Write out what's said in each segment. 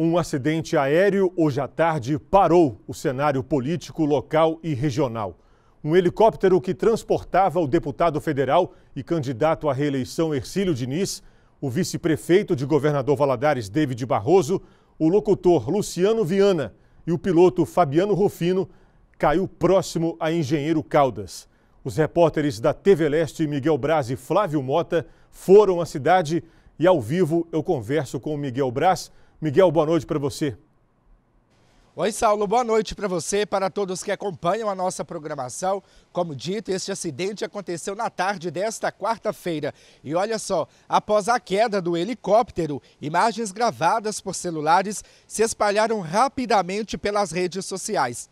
Um acidente aéreo hoje à tarde parou o cenário político local e regional. Um helicóptero que transportava o deputado federal e candidato à reeleição Ercílio Diniz, o vice-prefeito de governador Valadares David Barroso, o locutor Luciano Viana e o piloto Fabiano Rufino caiu próximo a Engenheiro Caldas. Os repórteres da TV Leste Miguel Braz e Flávio Mota foram à cidade e ao vivo eu converso com o Miguel Braz. Miguel, boa noite para você. Oi, Saulo, boa noite para você, para todos que acompanham a nossa programação. Como dito, este acidente aconteceu na tarde desta quarta-feira. E olha só, após a queda do helicóptero, imagens gravadas por celulares se espalharam rapidamente pelas redes sociais.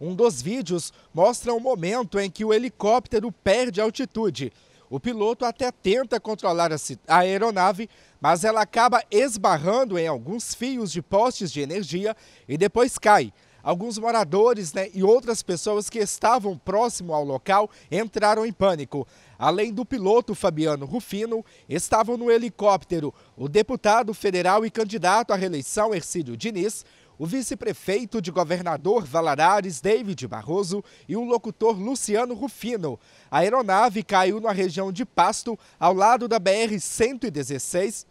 Um dos vídeos mostra o momento em que o helicóptero perde altitude. O piloto até tenta controlar a aeronave, mas ela acaba esbarrando em alguns fios de postes de energia e depois cai. Alguns moradores né, e outras pessoas que estavam próximo ao local entraram em pânico. Além do piloto Fabiano Rufino, estavam no helicóptero o deputado federal e candidato à reeleição Ercílio Diniz, o vice-prefeito de governador Valadares, David Barroso, e o locutor Luciano Rufino. A aeronave caiu na região de Pasto, ao lado da BR-116,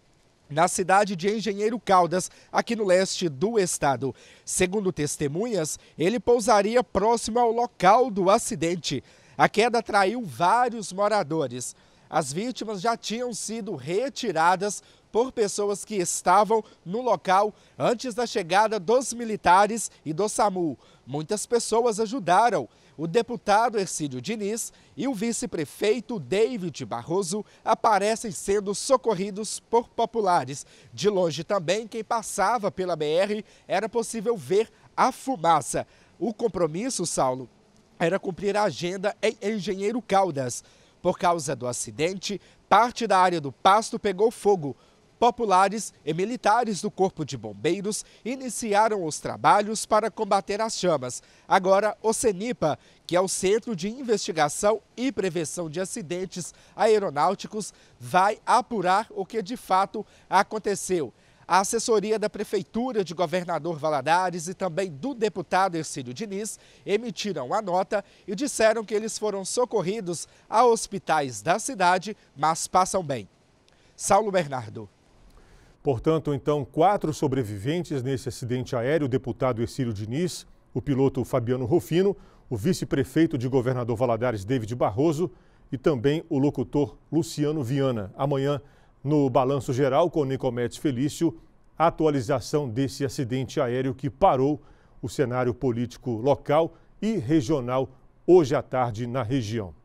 na cidade de Engenheiro Caldas, aqui no leste do estado. Segundo testemunhas, ele pousaria próximo ao local do acidente. A queda atraiu vários moradores as vítimas já tinham sido retiradas por pessoas que estavam no local antes da chegada dos militares e do SAMU. Muitas pessoas ajudaram. O deputado Ercílio Diniz e o vice-prefeito David Barroso aparecem sendo socorridos por populares. De longe também, quem passava pela BR era possível ver a fumaça. O compromisso, Saulo, era cumprir a agenda em Engenheiro Caldas. Por causa do acidente, parte da área do pasto pegou fogo. Populares e militares do Corpo de Bombeiros iniciaram os trabalhos para combater as chamas. Agora, o CENIPA, que é o Centro de Investigação e Prevenção de Acidentes Aeronáuticos, vai apurar o que de fato aconteceu. A assessoria da Prefeitura de Governador Valadares e também do deputado Ercílio Diniz emitiram a nota e disseram que eles foram socorridos a hospitais da cidade, mas passam bem. Saulo Bernardo. Portanto, então, quatro sobreviventes nesse acidente aéreo: o deputado Ercílio Diniz, o piloto Fabiano Rufino, o vice-prefeito de Governador Valadares, David Barroso, e também o locutor Luciano Viana. Amanhã no balanço geral, com Nicomedes Felício, a atualização desse acidente aéreo que parou o cenário político local e regional hoje à tarde na região.